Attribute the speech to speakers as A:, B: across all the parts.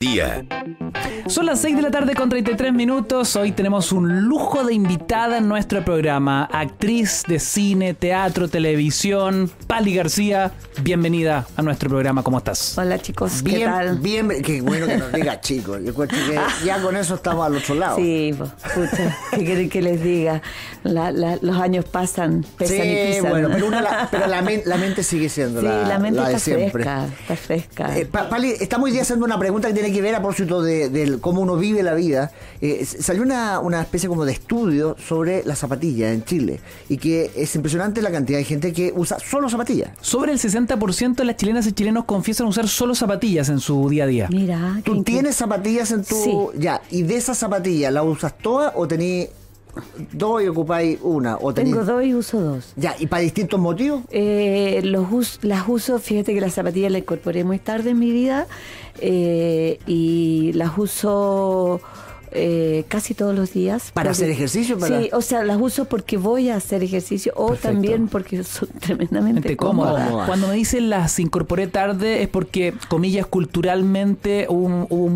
A: Dia.
B: Son las 6 de la tarde con 33 minutos. Hoy tenemos un lujo de invitada en nuestro programa. Actriz de cine, teatro, televisión, Pali García. Bienvenida a nuestro programa. ¿Cómo estás? Hola chicos, ¿qué bien, tal? Bien, qué bueno que nos diga
A: chicos. Yo que ya con eso estamos al otro lado. Sí, escucha,
C: pues, ¿qué quieren que les diga? los años pasan, pesan sí, y pisan. bueno, pero, una la, pero la, mente
A: sigue siendo sí, la, mente está fresca, está fresca. Eh, Pali, estamos hoy día haciendo una pregunta que tiene que ver a por propósito de, cómo uno vive la vida, eh, salió una, especie como de estudio sobre las zapatillas en Chile y que es impresionante la cantidad de gente que usa solo zapatillas.
B: Sobre el 60% de las chilenas y chilenos confiesan usar solo zapatillas en su día a día.
A: Mira, tú tienes zapatillas en tu... Ya, y de esas zapatillas, la usas todas o tenés dos y ocupáis una. O Tengo dos y uso dos. Ya, ¿y para distintos motivos?
C: Eh, los las uso, fíjate que las zapatillas las incorporé muy tarde en mi vida eh, y las uso... Eh, casi todos los días. ¿Para hacer ejercicio? Sí, o sea, las uso porque voy a hacer ejercicio o también porque son tremendamente
A: cómodas.
B: Cuando me dicen las incorporé tarde es porque, comillas, culturalmente hubo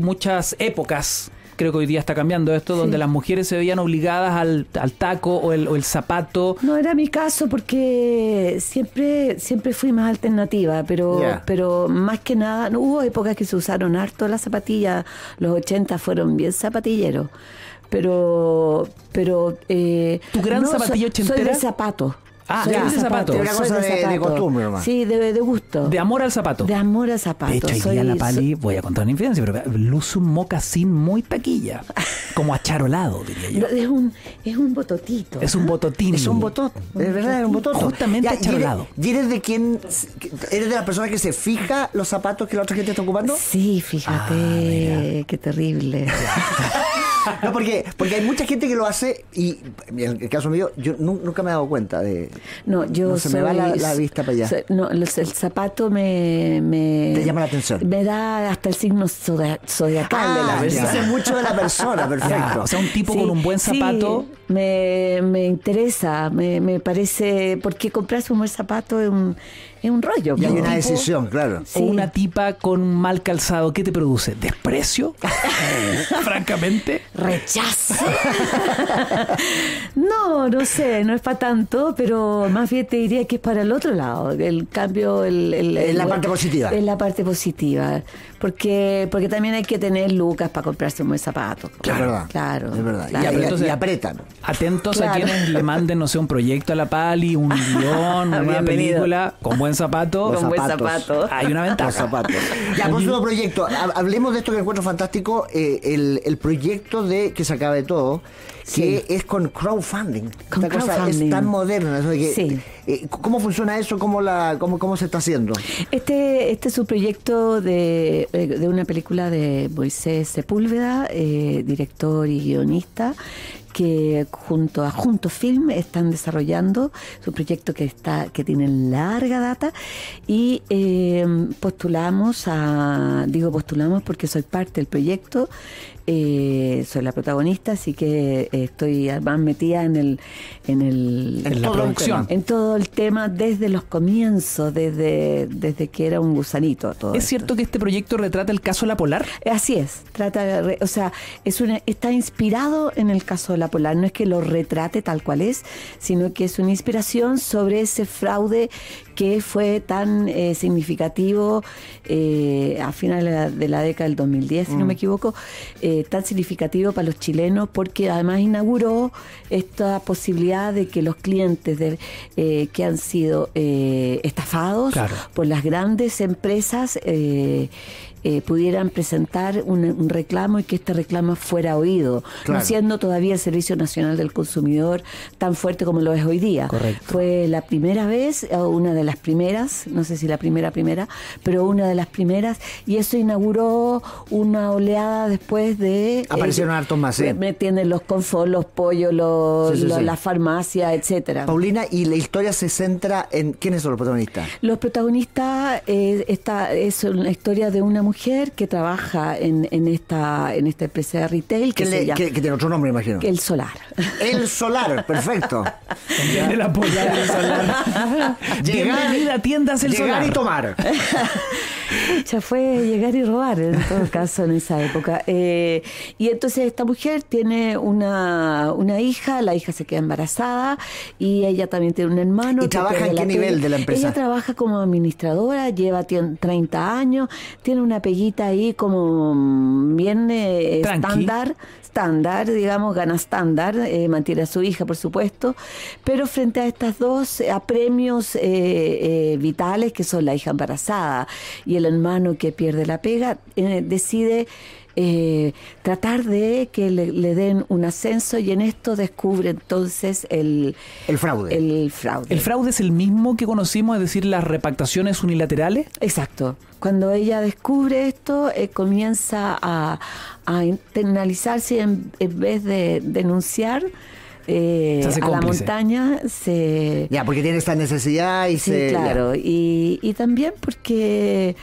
B: muchas épocas creo que hoy día está cambiando esto, donde las mujeres se veían obligadas al, taco o el, zapato.
C: No era mi caso porque siempre, siempre fui más alternativa, pero, pero más que nada, no, hubo épocas que se usaron harto las zapatillas, los 80 fueron bien zapatilleros, pero... pero eh, ¿Tu gran zapatilla ochentera? Soy de zapatos. Ah, soy ya. zapato. Es una cosa de, costumbre, nomás. Sí, de, de, gusto. De
B: amor al zapato. De amor al zapato. De hecho, hoy la Pali, voy a contar una infidencia, pero luce un mocasín muy taquilla. como acharolado, diría yo. Es un,
C: es un bototito.
A: Es un
B: bototín.
C: Es un
A: botot. Es verdad, es un bototo. Justamente acharolado. ¿Y eres, de quién? ¿Eres de la persona que se fija los zapatos que la otra gente está ocupando? Sí, fíjate.
C: Ah, qué terrible.
A: no, porque, porque hay mucha gente que lo hace y en el caso mío, yo nunca me he dado cuenta de, no, yo se me va la, vista para allá.
C: no, el zapato me, Te llama la atención. Me da hasta el signo zodiacal
B: ah, de la persona. Ah, Dice mucho de la persona, perfecto. o sea, un tipo con un buen zapato.
C: me, me interesa, me, me parece. Porque comprarse un buen zapato es un
B: es un rollo. Y hay una decisión, claro. Una tipa con mal calzado, ¿qué te produce? ¿Desprecio? Francamente. Rechazo.
C: no, no sé, no es para tanto, pero más bien te diría que es para el otro lado. El cambio, el, la parte positiva. Es la parte positiva. Porque, porque también hay que tener lucas para comprarse un buen zapato. Claro. Claro. Y,
A: apretan.
B: Atentos a quienes le manden, no sé, un proyecto a la Pali, un guión, una película como buen zapato. Con buen zapato. Hay una ventaja. ya, proyecto.
A: Hablemos de esto que encuentro fantástico. Eh, el, proyecto de que se acaba de todo, que es con crowdfunding. cosa es tan moderna. Eh, ¿Cómo funciona eso? ¿Cómo, la, cómo, cómo se está haciendo?
C: Este, este es un proyecto de, eh, una película de Moisés Sepúlveda, director y guionista que junto a Junto Film están desarrollando. su proyecto que, está, que tiene larga data y eh, postulamos a, digo postulamos porque soy parte del proyecto, eh, soy la protagonista, así que eh, estoy más metida en el en la producción, en todo el tema desde los comienzos, desde desde que era un gusanito todo. ¿Es cierto
B: que este proyecto retrata el caso de La Polar?
C: Eh, así es, trata, o sea, es una está inspirado en el caso de La Polar, no es que lo retrate tal cual es, sino que es una inspiración sobre ese fraude que fue tan eh, significativo eh, a finales de la, década del 2010, si no me mm. equivoco, eh, tan significativo para los chilenos porque además inauguró esta posibilidad de que los clientes que han sido estafados por las grandes empresas eh, pudieran presentar un, reclamo y que este reclamo fuera oído, no siendo todavía el Servicio Nacional del Consumidor tan fuerte como lo es hoy día. Fue la primera vez, una de las primeras, no sé si la primera primera, pero una de las primeras, y eso inauguró una oleada después de... Eh, Aparecieron hartos más, ¿eh? Me tienen los confort, los pollos,
A: la farmacia, etcétera. Paulina, ¿y la historia se centra en quiénes son los protagonistas?
C: Los protagonistas, eh, es una historia de una mujer mujer que trabaja en, en, esta, en esta empresa de retail que, tiene
A: otro nombre, imagino. El Solar. El Solar, perfecto. también la polla del Solar. llegar,
C: a tiendas El Solar. Llegar y tomar. Ya fue llegar y robar en todo caso en esa época. Eh, y entonces esta mujer tiene una, hija, la hija se queda embarazada y ella también tiene un hermano. ¿Y trabaja en qué nivel de la empresa? Ella trabaja como administradora, lleva 30 años, tiene una peguita ahí como mm, bien eh, estándar, estándar, digamos, gana estándar, eh, mantiene a su hija, por supuesto, pero frente a estas dos, a premios vitales que son la hija embarazada y el hermano que pierde la pega eh, decide eh, tratar de que le, den un ascenso y en esto
B: descubre entonces el, fraude. El fraude. es el mismo que conocimos, es decir, las repactaciones unilaterales? Exacto.
C: Cuando ella descubre esto, eh, comienza a, a, internalizarse en vez de denunciar eh, a la montaña. Se... Ya, porque tiene esta necesidad y sí, claro. Y, y también porque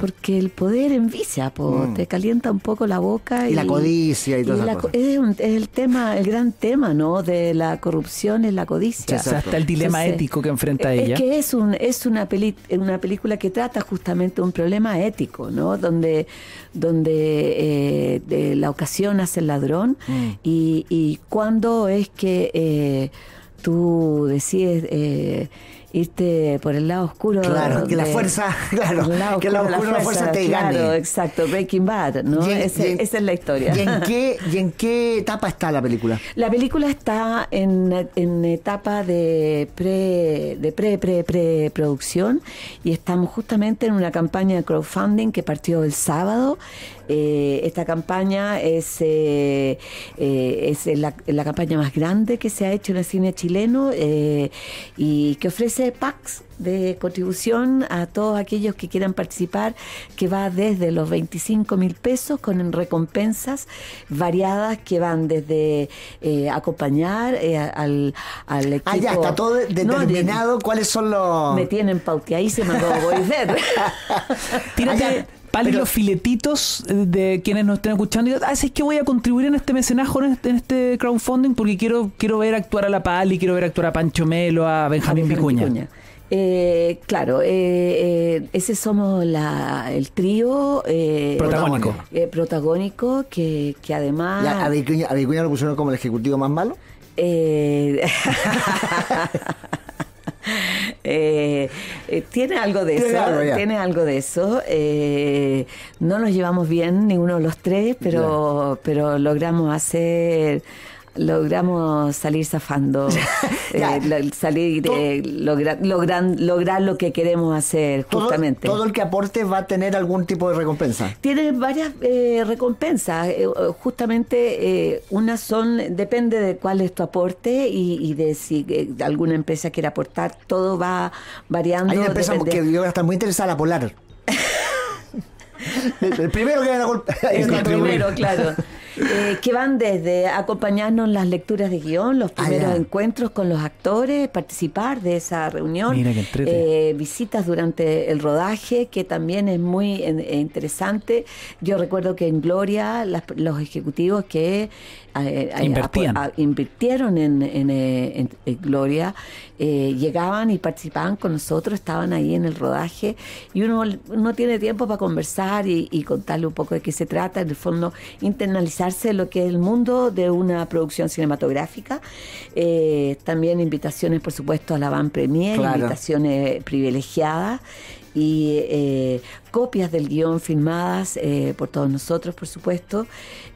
C: porque el poder envicia, mm. te calienta un poco la boca. Y, la codicia y, todo eso. Es, el tema, el gran tema, ¿no? De la corrupción es la codicia. O sea, hasta el dilema ético que enfrenta ella. Es que es, un, es una, una película que trata justamente un problema ético, ¿no? Donde, donde eh, de la ocasión hace el ladrón mm. y, y cuándo es que eh, tú decides... Eh, irte por el lado oscuro. Claro, que la fuerza, claro, la fuerza, te exacto, Breaking Bad,
A: ¿no? esa es la historia. ¿y en, qué, etapa está la película?
C: La película está en, etapa de pre, de pre, pre, pre producción y estamos justamente en una campaña de crowdfunding que partió el sábado eh, esta campaña es, eh, eh, es la, campaña más grande que se ha hecho en el cine chileno y que ofrece packs de contribución a todos aquellos que quieran participar, que va desde los 25 mil pesos con recompensas variadas que van desde acompañar al, al equipo. Ah, ya está todo determinado
A: cuáles son los. Me
C: tienen
B: pauteadísima
C: lo voy a ver.
B: Pali, los filetitos eh, de quienes nos estén escuchando y ah, es que voy a contribuir en este mecenajo, este, en este, crowdfunding, porque quiero, quiero ver actuar a la Pali, quiero ver actuar a Pancho Melo, a Benjamín, Picuña Vicuña.
C: Eh, claro, eh, ese somos la, el trío protagónico. protagónico que, además... a,
A: Vicuña, ¿A Vicuña lo pusieron como el ejecutivo más malo?
C: Eh... Eh, eh, tiene algo de eso, tiene eh, algo de eso. no nos llevamos bien ninguno de los tres, pero, pero logramos hacer logramos salir zafando, eh, salir, lograr, lo que
A: queremos hacer, justamente. Todo, el que aporte va a tener algún tipo de recompensa.
C: Tiene varias eh, recompensas, eh, justamente unas son, depende de cuál es tu aporte y, de si alguna empresa quiere aportar, todo va variando. Hay una empresa que
A: yo está muy interesada, Polar. el primero que a el primero, claro.
C: Eh, que van desde acompañarnos en las lecturas de guión, los ah, primeros encuentros con los actores, participar de esa reunión, eh, visitas durante el rodaje, que también es muy eh, interesante. Yo recuerdo que en Gloria los ejecutivos que eh, Invertían. invirtieron en, eh, Gloria, eh, llegaban y participaban con nosotros, estaban ahí en el rodaje y uno no tiene tiempo para conversar y, contarle un poco de qué se trata, en el fondo internalizarse lo que es el mundo de una producción cinematográfica. también invitaciones, por supuesto, a la Van Premier, invitaciones privilegiadas y eh, copias del guión filmadas eh, por todos nosotros, por supuesto,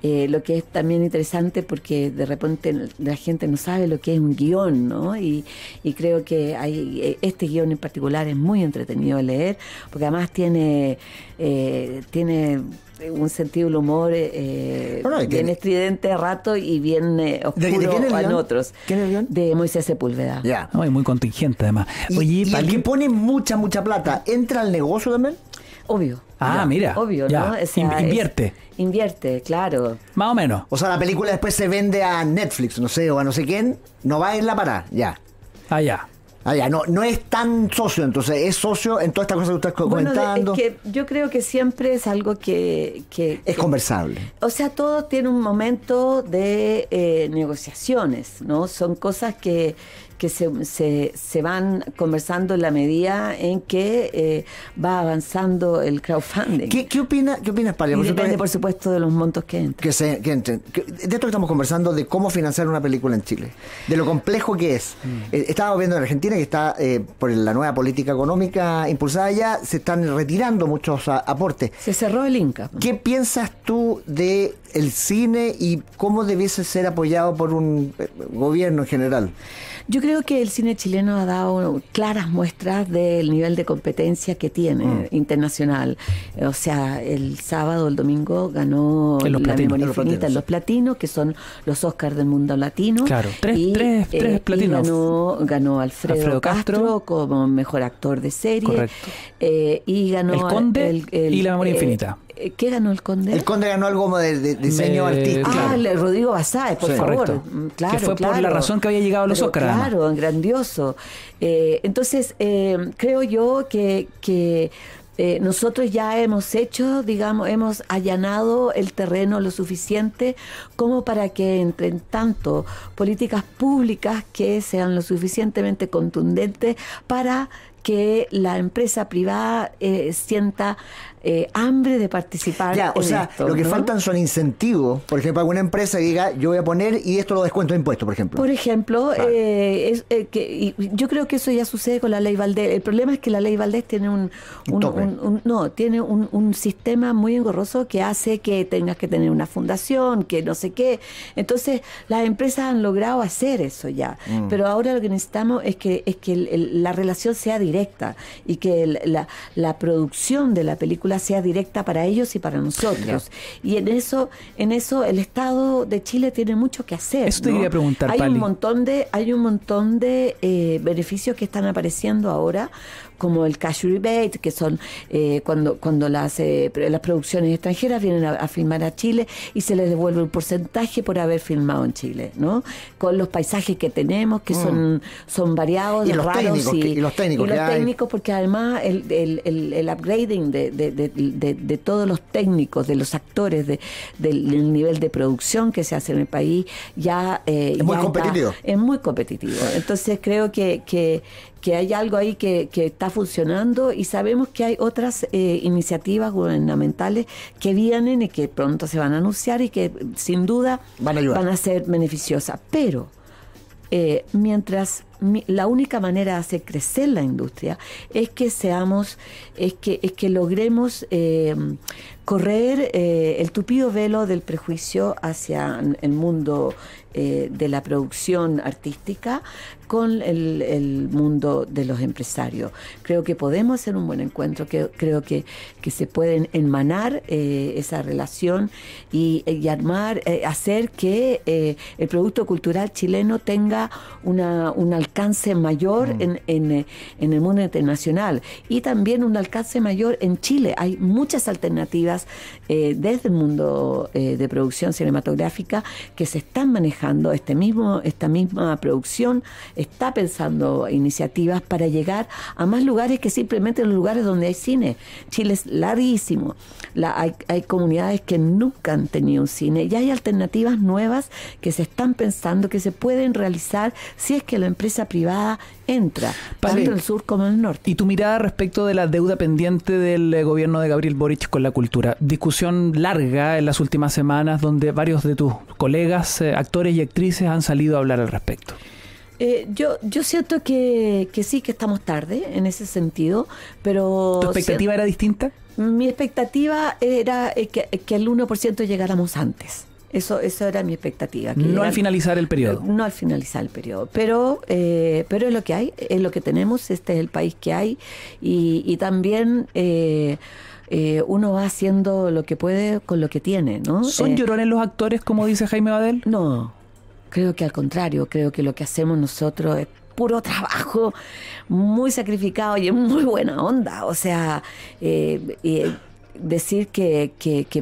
C: eh, lo que es también interesante porque de repente la gente no sabe lo que es un guión, ¿no? Y, creo que hay, eh, este guión en particular es muy entretenido de leer, porque además tiene, tiene un sentido del humor bien estridente a rato y bien oscuro en otros.
A: ¿Quién es el guión? De Moisés Sepúlveda.
B: Ya. muy contingente además.
A: Oye, que pone mucha, mucha plata, ¿entra al negocio también? Obvio. Ah, mira. Obvio, ¿no? invierte. invierte, claro. Más o menos. O sea, la película después se vende a Netflix, no sé, o a no sé quién. No va a ir la parada, ya. Ah, ya. Ah, no, no es tan socio, entonces, es socio en toda estas cosa que usted está bueno, Es que
C: yo creo que siempre es algo que. es
A: conversable.
C: O sea, todo tiene un momento de eh, negociaciones, ¿no? Son cosas que, se, van conversando en la medida en que eh, va avanzando el crowdfunding. ¿Qué,
A: qué opinas, qué opina, depende, por supuesto, de los montos que entran. entren. de esto estamos conversando, de cómo financiar una película en Chile, de lo complejo que es. Mm. Eh, estábamos viendo en Argentina que está eh, por la nueva política económica impulsada ya, se están retirando muchos ah, aportes. Se cerró el Inca. ¿Qué piensas tú de el cine y cómo debiese ser apoyado por un eh, gobierno en general?
C: Yo creo que el cine chileno ha dado claras muestras del nivel de competencia que tiene mm. internacional. O sea, el sábado, el domingo ganó la memoria infinita los platinos, que son los Oscars del mundo latino. Claro, tres, eh, platinos. ganó, Alfredo, Castro, como mejor actor de serie. Eh, y ganó el Conde y la memoria eh, infinita. Eh, ¿Qué ganó el Conde? El
A: Conde ganó algo como de, diseño artístico. Ah,
C: el Rodrigo Basáez, por favor. Mm, claro, que fue por la
A: razón que había llegado a los Óscar. Claro,
C: grandioso. Eh, entonces, eh, creo yo que, que nosotros ya hemos hecho, digamos, hemos allanado el terreno lo suficiente como para que entren tanto políticas públicas que sean lo suficientemente contundentes para que la empresa privada eh, sienta eh, hambre de participar. o sea, lo que faltan
A: son incentivos. Por ejemplo, alguna empresa diga, yo voy a poner y esto lo descuento de impuestos, por ejemplo. Por
C: ejemplo, eh, yo creo que eso ya sucede con la ley Valdés. El problema es que la ley Valdés tiene un, no, tiene un, sistema muy engorroso que hace que tengas que tener una fundación, que no sé qué. Entonces, las empresas han logrado hacer eso ya. Mm. Pero ahora lo que necesitamos es que, es que la relación sea directa directa y que la, la, producción de la película sea directa para ellos y para nosotros. Y en eso, en eso el Estado de Chile tiene mucho que hacer. preguntar, hay un montón de Hay un montón de eh, beneficios que están apareciendo ahora como el cash rebate, que son eh, cuando, cuando las, eh, las producciones extranjeras vienen a, filmar a Chile y se les devuelve un porcentaje por haber filmado en Chile, ¿no? Con los paisajes que tenemos, que son, mm. son variados, y los raros técnicos, y, los técnicos. Y los técnicos, porque además el, el, el, el upgrading de, todos los técnicos, de los actores, del, nivel de producción que se hace en el país, ya... Eh, es muy competitivo. es muy competitivo. Entonces creo que, que que hay algo ahí que, está funcionando y sabemos que hay otras eh, iniciativas gubernamentales que vienen y que pronto se van a anunciar y que sin duda van a, ser beneficiosas. Pero eh, mientras la única manera de hacer crecer la industria es que seamos, es que, es que logremos eh, correr el tupido velo del prejuicio hacia el mundo eh, de la producción artística con el, mundo de los empresarios. Creo que podemos hacer un buen encuentro, que, creo que, que se pueden enmanar eh, esa relación y, eh, y armar, hacer que el producto cultural chileno tenga un alcance mayor mm. en el mundo internacional y también un alcance mayor en Chile. Hay muchas alternativas desde el mundo de producción cinematográfica que se están manejando este mismo, esta misma producción, está pensando iniciativas para llegar a más lugares que simplemente los lugares donde hay cine. Chile es larguísimo. La, hay, hay comunidades que nunca han tenido un cine y hay alternativas nuevas que se están pensando que se pueden realizar si es que la empresa privada entra, tanto en el
B: sur como en el norte. Y tu mirada respecto de la deuda pendiente del eh, gobierno de Gabriel Boric con la cultura. Discusión larga en las últimas semanas donde varios de tus colegas, eh, actores y actrices han salido a hablar al respecto?
C: Eh, yo, yo siento que, sí, que estamos tarde en ese sentido, pero... ¿Tu expectativa era distinta? Mi expectativa era eh, que, el 1% llegáramos antes. Eso, eso era mi expectativa. no al
B: finalizar el periodo.
C: No al finalizar el periodo. Pero, pero es lo que hay, es lo que tenemos, este es el país que hay. Y, también eh, eh, uno va haciendo lo que puede con lo que tiene, ¿no? ¿Son eh,
B: llorones los actores, como dice Jaime Badel? No, creo que al contrario, creo
C: que lo que hacemos nosotros es puro trabajo, muy sacrificado y es muy buena onda. O sea, eh, decir que,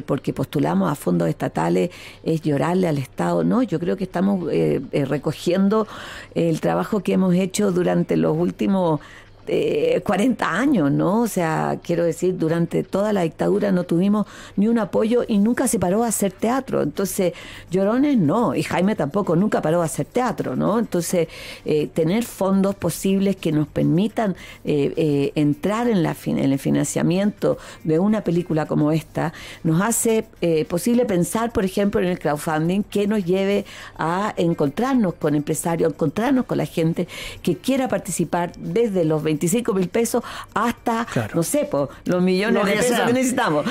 C: porque postulamos a fondos estatales es llorarle al Estado. No, yo creo que estamos recogiendo el trabajo que hemos hecho durante los últimos 40 eh, años, ¿no? O sea, quiero decir, durante toda la dictadura no tuvimos ni un apoyo y nunca se paró a hacer teatro. Entonces, Llorones no, y Jaime tampoco, nunca paró a hacer teatro, ¿no? Entonces, eh, tener fondos posibles que nos permitan eh, entrar en, la en el financiamiento de una película como esta, nos hace posible pensar, por ejemplo, en el crowdfunding que nos lleve a encontrarnos con empresarios, encontrarnos con la gente que quiera participar desde los 20 25 mil pesos
A: hasta, no sé, los millones de pesos que necesitamos.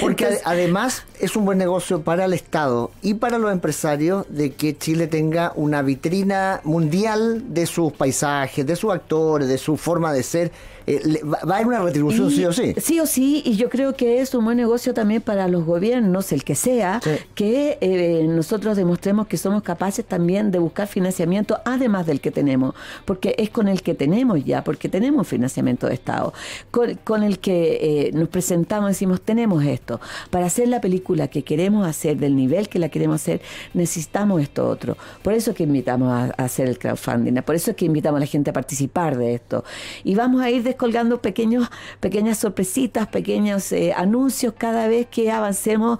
A: Porque, además es un buen negocio para el Estado y para los empresarios de que Chile tenga una vitrina mundial de sus paisajes, de sus actores, de su forma de ser eh, va, a haber una retribución sí o sí.
C: Sí o sí, y yo creo que es un buen negocio también para los gobiernos, el que sea, que eh, nosotros demostremos que somos capaces también de buscar financiamiento además del que tenemos, porque es con el que tenemos ya, porque tenemos financiamiento de Estado, con, el que eh, nos presentamos decimos, tenemos esto. Para hacer la película que queremos hacer, del nivel que la queremos hacer, necesitamos esto otro. Por eso que invitamos a, hacer el crowdfunding, por eso es que invitamos a la gente a participar de esto. Y vamos a ir de colgando pequeños, pequeñas sorpresitas, pequeños eh, anuncios cada vez que avancemos,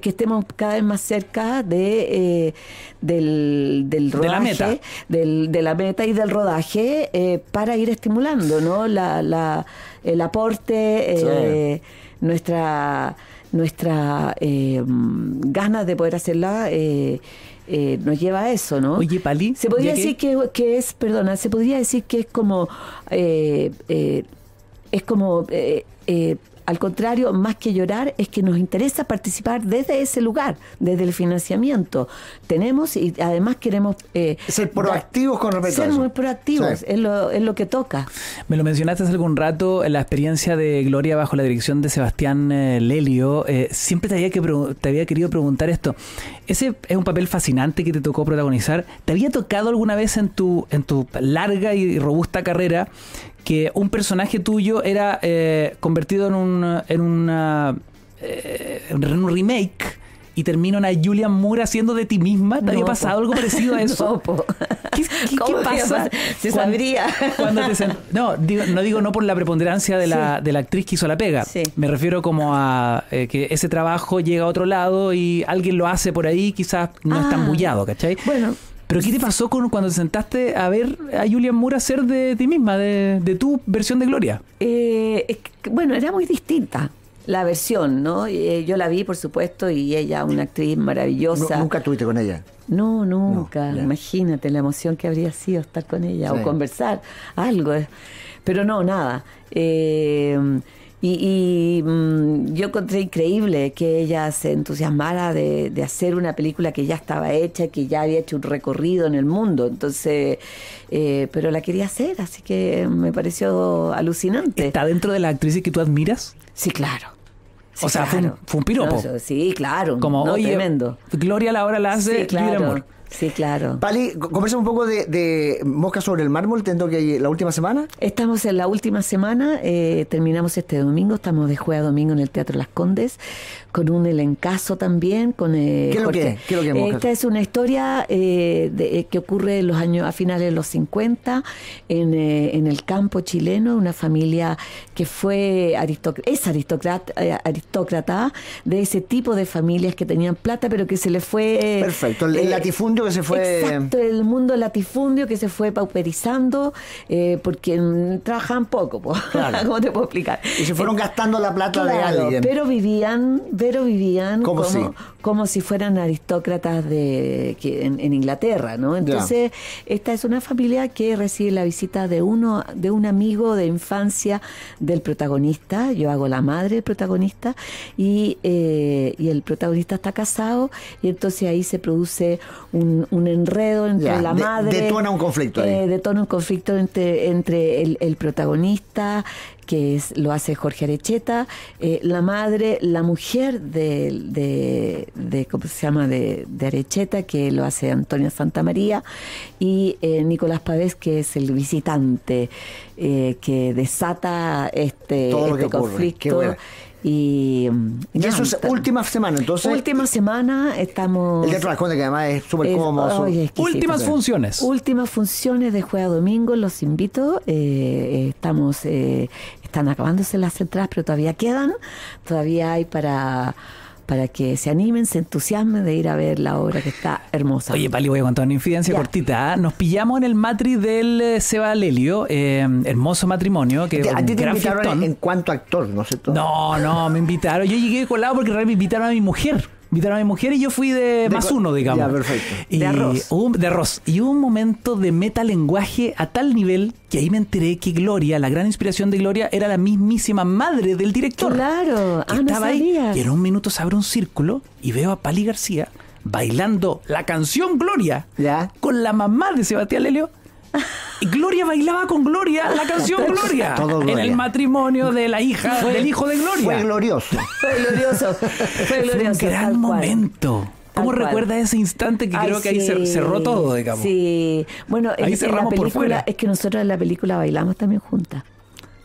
C: que estemos cada vez más cerca de, eh, del, rodaje, de la meta, y del rodaje eh, para ir estimulando el aporte, nuestra nuestra ganas de poder hacerla eh, nos lleva a eso, ¿no? Oye, Pali. Se podría decir que... es, perdona, se podría decir que es como, eh, eh, es como al contrario, más que llorar, es que nos interesa participar desde ese lugar, desde el financiamiento. Tenemos y además queremos... Eh,
B: ser proactivos con respecto Ser muy proactivos,
C: es, lo, que toca.
B: Me lo mencionaste hace algún rato, la experiencia de Gloria bajo la dirección de Sebastián eh, Lelio. Eh, siempre te había, te había querido preguntar esto. Ese es un papel fascinante que te tocó protagonizar. ¿Te había tocado alguna vez en tu, en tu larga y robusta carrera que un personaje tuyo era eh, convertido en, un, en una, eh, en un remake y termina una Julia Moore haciendo de ti misma. ¿Te había pasado algo parecido a eso? qué, pasa? Se sabría. no, digo, no digo no por la preponderancia de, la, de la actriz que hizo la pega. Me refiero como a eh, que ese trabajo llega a otro lado y alguien lo hace por ahí, quizás no está es tan ah. bullado, ¿cachai? Bueno, pero ¿qué te pasó cuando te sentaste a ver a Julian Moore hacer de ti misma, de, tu versión de Gloria? Eh, bueno, era muy distinta la versión, ¿no? Eh, yo la vi, por supuesto,
C: y ella, una actriz maravillosa. ¿Nunca
A: estuviste con ella?
C: No, nunca. Imagínate la emoción que habría sido estar con ella o conversar algo. Eh. Pero no, nada. Eh, y, mm, yo encontré increíble que ella se entusiasmara de, de, hacer una película que ya estaba hecha, que ya había hecho un recorrido en el mundo. Entonces, eh, pero la quería hacer, así que me pareció alucinante.
B: ¿Está dentro de la actriz que tú admiras? Sí, claro. o sea, fue, un, fue, piropo. sí,
A: claro. Como, no, tremendo. Gloria la hora la hace, Amor. Sí, claro. Pali, conversa un poco de, Mosca sobre el Mármol, tendo que la última semana. Estamos en la última semana,
C: eh, terminamos este domingo, estamos de jueves a domingo en el Teatro Las Condes, con un elencazo también. Con, eh, ¿Qué, es lo que es? Esta es una historia eh, de, que ocurre los años, a finales de los 50, en, el campo chileno, una familia que fue aristócrata, es aristócrata de ese tipo de familias que tenían plata, pero que se le fue... Perfecto, el latifundio que se fue. Exacto, el mundo latifundio que se fue pauperizando eh, porque mm, trabajan poco, como te
A: puedo explicar? Y se fueron eh, gastando la plata de alguien. Pero
C: vivían, pero vivían como, si? fueran aristócratas de que, en, Inglaterra, Entonces, esta es una familia que recibe la visita de uno, de un amigo de infancia del protagonista. Yo hago la madre del protagonista, y eh, el protagonista está casado, y entonces ahí se produce un un, enredo entre la madre. Detona un conflicto eh, detona un conflicto entre, entre el, protagonista, que es, lo hace Jorge Arecheta, eh, la madre, la mujer de, de, ¿cómo se llama?, de, Arecheta, que lo hace Antonia María y eh, Nicolás Pavés, que es el visitante que desata
A: este, este conflicto. Y, y eso es última semana, entonces.
C: Última semana estamos. El Teatro de que
A: además es súper cómodo. últimas funciones.
C: Últimas funciones de jueves a domingo, los invito. Eh, estamos, eh, están acabándose las entradas, pero todavía quedan. Todavía hay para para que se
B: animen, se entusiasmen de ir a ver la obra que está hermosa. Oye, Pali, voy a contar una infidencia cortita. ¿ah? Nos pillamos en el matri del eh, Seba Lelio, eh, hermoso matrimonio. Que a ti te invitaron en,
A: cuanto actor, ¿no sé todo.
B: No, no, me invitaron. Yo llegué colado porque realmente me invitaron a mi mujer invitaron a mi mujer y yo fui de, más uno, digamos. Ya, perfecto. Y de arroz. de arroz. Y hubo un momento de metalenguaje a tal nivel que ahí me enteré que Gloria, la gran inspiración de Gloria, era la mismísima madre del director. Claro, que ah, estaba ahí. Y en un minuto se abre un círculo y veo a Pali García bailando la canción Gloria con la mamá de Sebastián Lelio Gloria bailaba con Gloria la canción Gloria, en el matrimonio de la hija del hijo de Gloria. Fue glorioso. Fue glorioso. Fue glorioso. un gran momento. ¿Cómo recuerda ese instante que creo que ahí cerró todo, digamos? Sí. Bueno, ahí cerramos en la película, es
C: que nosotros en la película bailamos también juntas.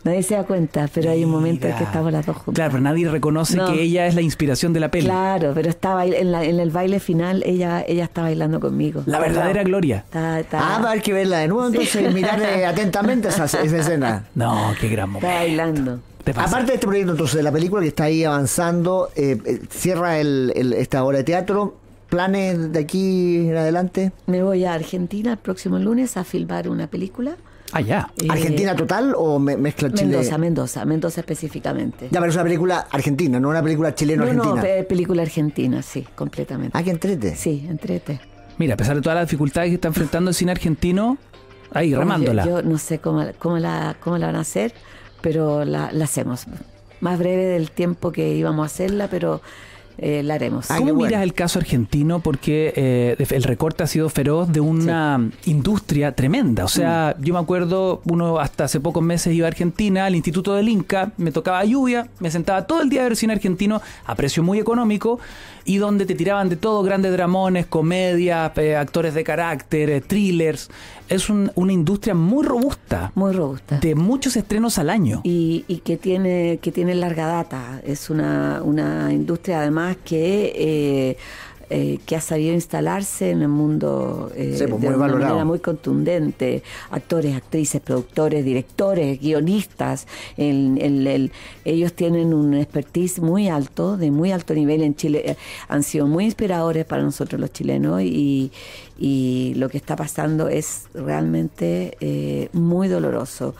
C: Nadie se da cuenta, pero
B: hay un momento en que estamos las dos juntas. Claro, pero nadie reconoce que ella es la inspiración de la peli. Claro, pero
C: estaba en, el baile final, ella, ella está bailando conmigo. La verdadera gloria. Ah, va a haber
A: que verla de nuevo, entonces mirar eh, atentamente esa, esa, escena. No, qué gran momento.
C: Está bailando.
A: Aparte de este proyecto entonces de la película que está ahí avanzando, eh, eh, cierra el, esta obra de teatro. ¿Planes de aquí en adelante? Me voy a Argentina el próximo lunes a filmar una película Ah, eh, ¿Argentina total o mezcla Chile? Mendoza, Mendoza,
C: Mendoza específicamente. Ya, pero es
A: una película argentina, no una película chileno-argentina. No, no,
C: película argentina, sí, completamente. Ah, que entrete. Sí, entrete.
A: Mira, a pesar de todas las dificultades
B: que está enfrentando el cine argentino, ahí remándola. Yo,
C: no sé cómo, la, cómo la van a hacer, pero la hacemos. Más breve del tiempo que íbamos a hacerla, pero eh, la haremos. ¿Cómo miras
B: el caso argentino? Porque eh, el recorte ha sido feroz de una industria tremenda. O sea, mm. yo me acuerdo, uno hasta hace pocos meses iba a Argentina, al Instituto del Inca, me tocaba lluvia, me sentaba todo el día a ver cine argentino a precio muy económico y donde te tiraban de todo, grandes dramones, comedias, eh, actores de carácter, thrillers es una industria muy robusta. Muy robusta. De muchos estrenos al año. Y,
C: y que, tiene, que tiene larga data. Es una, una industria además que... Eh, eh, que ha sabido instalarse en el mundo eh, pues, de manera muy contundente. Actores, actrices, productores, directores, guionistas. ellos tienen un expertise muy alto, de muy alto nivel en Chile. Eh, han sido muy inspiradores para nosotros los chilenos y, y lo que está pasando es realmente muy doloroso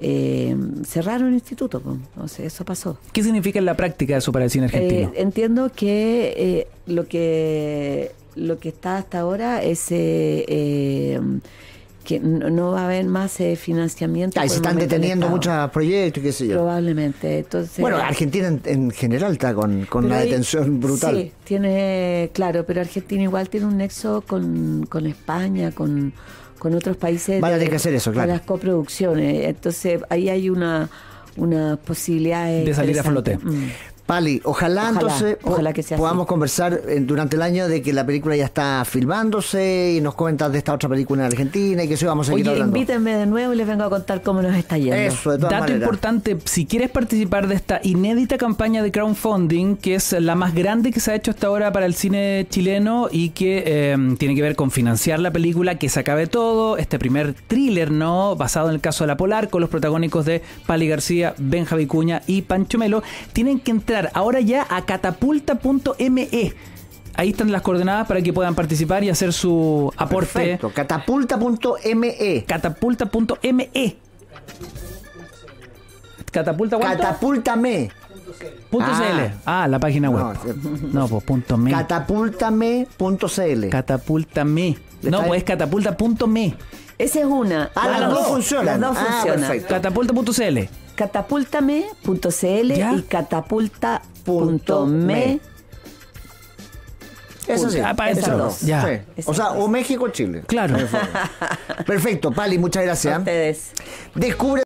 C: eh, cerraron el instituto. O eso pasó.
B: ¿Qué significa en la práctica eso para el cine argentino? Eh,
C: entiendo que, eh, lo que lo que está hasta ahora es eh, que no, va a haber más financiamiento. Ah, se están deteniendo muchos
A: proyectos, qué sé yo.
C: Probablemente. bueno,
A: Argentina en, general está con, con una detención brutal. Sí,
C: tiene, claro, pero Argentina igual tiene un nexo con, con España, con con otros países. Van hacer eso, Las coproducciones. Entonces ahí hay una una
A: posibilidad de salir a flote. Pali, ojalá, entonces que podamos conversar eh, durante el año de que la película ya está filmándose y nos cuentas de esta otra película en Argentina y que eso vamos a seguir invítenme
B: de nuevo y les vengo a contar cómo nos está yendo. Eso, Dato importante, si quieres participar de esta inédita campaña de crowdfunding, que es la más grande que se ha hecho hasta ahora para el cine chileno y que em, tiene que ver con financiar la película, que se acabe todo, este primer thriller, ¿no? Basado en el caso de La Polar, con los protagónicos de Pali García, Benja Cuña y Pancho Melo, tienen que entrar ahora ya a catapulta.me. Ahí están las coordenadas para que puedan participar y hacer su aporte. Catapulta.me. Catapulta.me. Catapulta. Catapultame. Punto e. e. ah. Ah, la página web. No, pues punto
A: me. Catapultame.cl. Catapultame. No, pues
B: catapulta.me.
A: Esa es una. Ah, las, dos, funcionan. Las dos ah, funcionan.
B: Catapulta.cl.
C: Catapultame.cl y catapulta.me.
B: Eso sí. Ah, para O sea,
A: o México o Chile. Claro. Perfecto, Pali, muchas gracias. A ustedes. Descubre